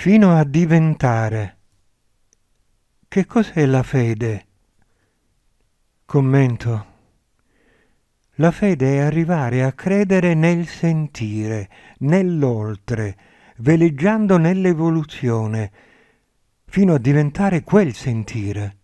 fino a diventare. Che cos'è la fede? Commento. La fede è arrivare a credere nel sentire, nell'oltre, veleggiando nell'evoluzione, fino a diventare quel sentire.